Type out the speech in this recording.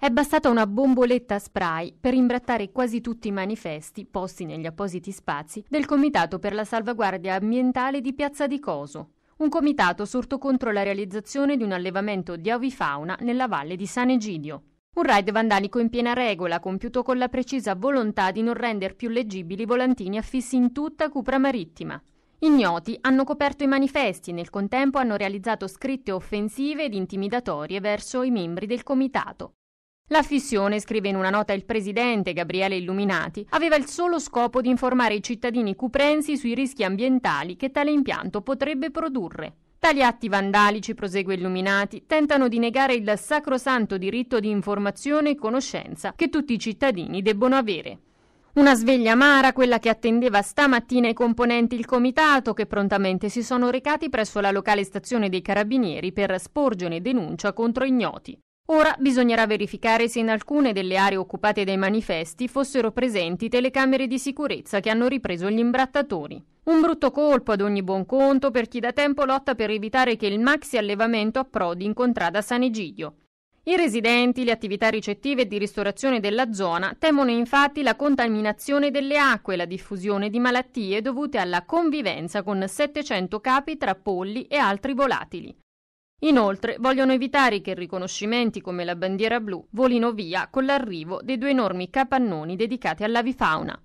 È bastata una bomboletta spray per imbrattare quasi tutti i manifesti posti negli appositi spazi del Comitato per la salvaguardia ambientale di Piazza di Coso, un comitato sorto contro la realizzazione di un allevamento di avifauna nella valle di San Egidio. Un raid vandalico in piena regola, compiuto con la precisa volontà di non rendere più leggibili i volantini affissi in tutta Cupra Marittima. Ignoti hanno coperto i manifesti e nel contempo hanno realizzato scritte offensive ed intimidatorie verso i membri del comitato. La fissione, scrive in una nota il presidente Gabriele Illuminati, aveva il solo scopo di informare i cittadini cuprensi sui rischi ambientali che tale impianto potrebbe produrre. Tali atti vandalici, prosegue Illuminati, tentano di negare il sacrosanto diritto di informazione e conoscenza che tutti i cittadini debbono avere. Una sveglia amara, quella che attendeva stamattina i componenti del comitato, che prontamente si sono recati presso la locale stazione dei carabinieri per sporgere denuncia contro ignoti. Ora bisognerà verificare se in alcune delle aree occupate dai manifesti fossero presenti telecamere di sicurezza che hanno ripreso gli imbrattatori. Un brutto colpo ad ogni buon conto per chi da tempo lotta per evitare che il maxi allevamento approdi in contrada San Egidio. I residenti, le attività ricettive e di ristorazione della zona temono infatti la contaminazione delle acque e la diffusione di malattie dovute alla convivenza con 700 capi tra polli e altri volatili. Inoltre vogliono evitare che riconoscimenti come la bandiera blu volino via con l'arrivo dei due enormi capannoni dedicati all'avifauna.